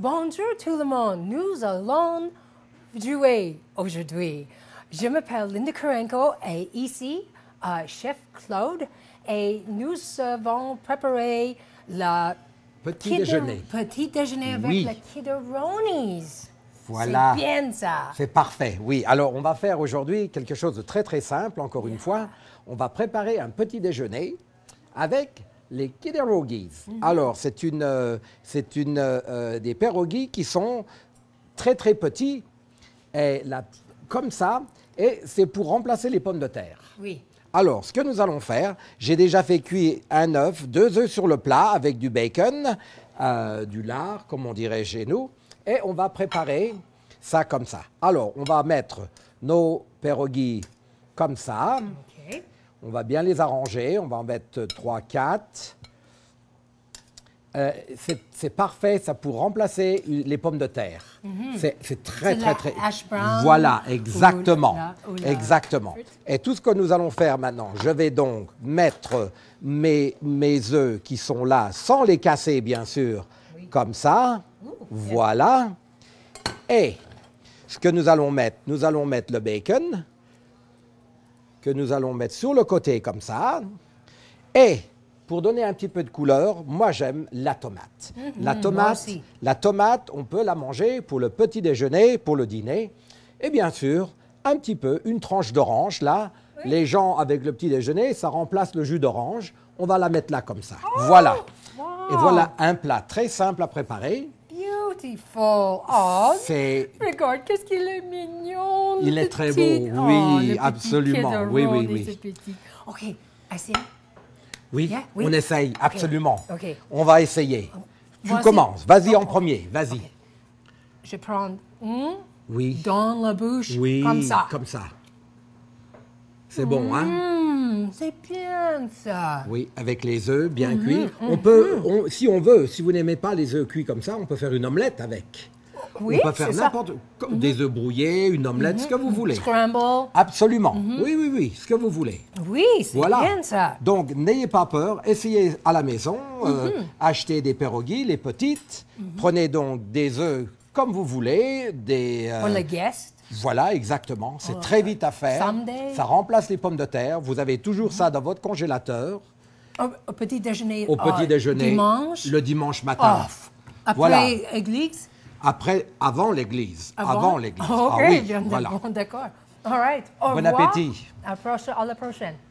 Bonjour tout le monde, nous allons jouer aujourd'hui. Je m'appelle Linda Karenko et ici, euh, chef Claude, et nous avons préparé le petit déjeuner. Petit déjeuner avec les Voilà. C'est bien ça. C'est parfait, oui. Alors, on va faire aujourd'hui quelque chose de très très simple, encore une fois. On va préparer un petit déjeuner avec les Kiderogis. Mhm. Alors, c'est une, euh, une euh, euh, des pierogis qui sont très très petits, et la, comme ça, et c'est pour remplacer les pommes de terre. Oui. Alors, ce que nous allons faire, j'ai déjà fait cuire un œuf, deux œufs sur le plat avec du bacon, du lard, comme on dirait chez nous, et on va préparer ça comme ça. Alors, on va mettre nos pierogies comme ça. On va bien les arranger. On va en mettre 3, 4. Euh, c'est parfait, ça pour remplacer les pommes de terre. Mhm. C'est très, très, très. voilà, exactement, exactement. Et tout ce que nous allons faire maintenant, je vais donc mettre mes mes œufs qui sont là, sans les casser bien sûr, comme ça. voilà. Et ce que nous allons mettre, nous allons mettre le bacon que nous allons mettre sur le côté comme ça. Et pour donner un petit peu de couleur, moi j'aime la tomate. Mmh, mmh, la tomate, la tomate, on peut la manger pour le petit déjeuner, pour le dîner, et bien sûr un petit peu une tranche d'orange là. Les gens avec le petit déjeuner, ça remplace le jus d'orange. On va la mettre là comme ça. voilà. Oh, et voilà un plat très simple à préparer Oh, c'est... regarde, qu'est-ce qu'il est mignon. Il est très beau, oh, oui, absolument. Oui, oui, oui. OK, assez. Oui, on essaye, absolument. OK. On va essayer. Tu commences. Vas-y en premier, vas-y. Je prends hmm, oui. dans la bouche, oui, comme ça. comme ça. C'est bon, hein? Hmm c'est bien ça. Oui, avec les œufs bien mhm, cuits. Mhm, on peut, mhm. si on veut, si vous n'aimez pas les œufs cuits comme ça, on peut faire une omelette avec. Oh, oui, on peut faire n'importe quoi. Des œufs brouillés, une omelette, ce que vous voulez. Scramble. Absolument. Oui, oui, oui, ce que vous voulez. Oui, c'est bien ça. Donc, n'ayez pas peur, essayez à la maison, euh, achetez des perroguilles les petites, prenez donc des œufs comme vous voulez, des... Pour euh, les guests. Voilà, exactement. C'est très vite à faire. Ça remplace les pommes de terre. Vous avez toujours ça dans votre congélateur. Au, petit euh, déjeuner. Dimanche. Le dimanche matin. Après l'église. Après, avant l'église. Avant, l'église. ok, bon, ah d'accord. All right. Au appétit. À la prochaine.